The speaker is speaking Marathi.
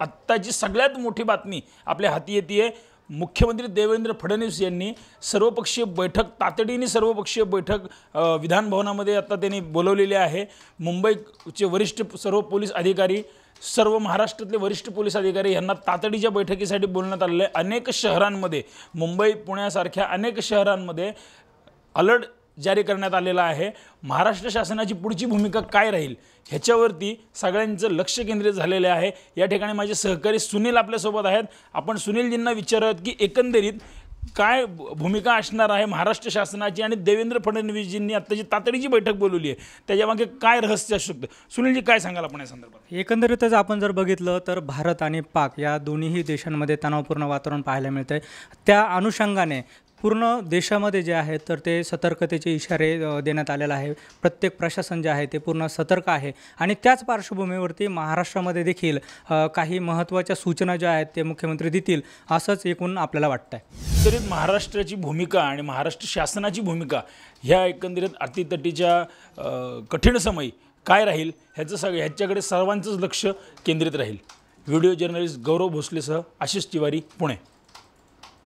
आत्ताची सगळ्यात मोठी बातमी आपल्या हाती येते आहे मुख्यमंत्री देवेंद्र फडणवीस यांनी सर्वपक्षीय बैठक तातडीने सर्वपक्षीय बैठक विधानभवनामध्ये आत्ता त्यांनी बोलवलेली आहे मुंबईचे वरिष्ठ सर्व पोलीस अधिकारी सर्व महाराष्ट्रातले वरिष्ठ पोलीस अधिकारी यांना तातडीच्या बैठकीसाठी बोलण्यात आलेलं आहे अनेक शहरांमध्ये मुंबई पुण्यासारख्या अनेक शहरांमध्ये अलर्ट जारी करण्यात आलेला आहे महाराष्ट्र शासनाची पुढची भूमिका काय राहील ह्याच्यावरती सगळ्यांचं लक्ष केंद्रित झालेलं आहे या ठिकाणी माझे सहकारी सुनील आपल्यासोबत आहेत आपण सुनीलजींना विचारत की एकंदरीत काय भूमिका असणार आहे महाराष्ट्र शासनाची आणि देवेंद्र फडणवीसजींनी आत्ताची तातडीची बैठक बोलवली आहे त्याच्यामागे काय रहस्य असू शकतं सुनीलजी काय सांगाल आपण या संदर्भात एकंदरीतच आपण जर बघितलं तर भारत आणि पाक या दोन्हीही देशांमध्ये तणावपूर्ण वातावरण पाहायला मिळतं आहे त्या अनुषंगाने पूर्ण देशामध्ये जे आहे तर ते सतर्कतेचे इशारे देण्यात आलेला आहे प्रत्येक प्रशासन जे आहे ते पूर्ण सतर्क आहे आणि त्याच पार्श्वभूमीवरती महाराष्ट्रामध्ये देखील काही महत्त्वाच्या सूचना ज्या आहेत ते मुख्यमंत्री देतील असंच एकूण आपल्याला वाटतं आहे तरी महाराष्ट्राची भूमिका आणि महाराष्ट्र शासनाची भूमिका ह्या एकंदरीत अतितटीच्या कठीण समयी काय राहील ह्याचं सग ह्याच्याकडे सर्वांचंच लक्ष केंद्रित राहील व्हिडिओ जर्नलिस्ट गौरव भोसलेसह आशिष तिवारी पुणे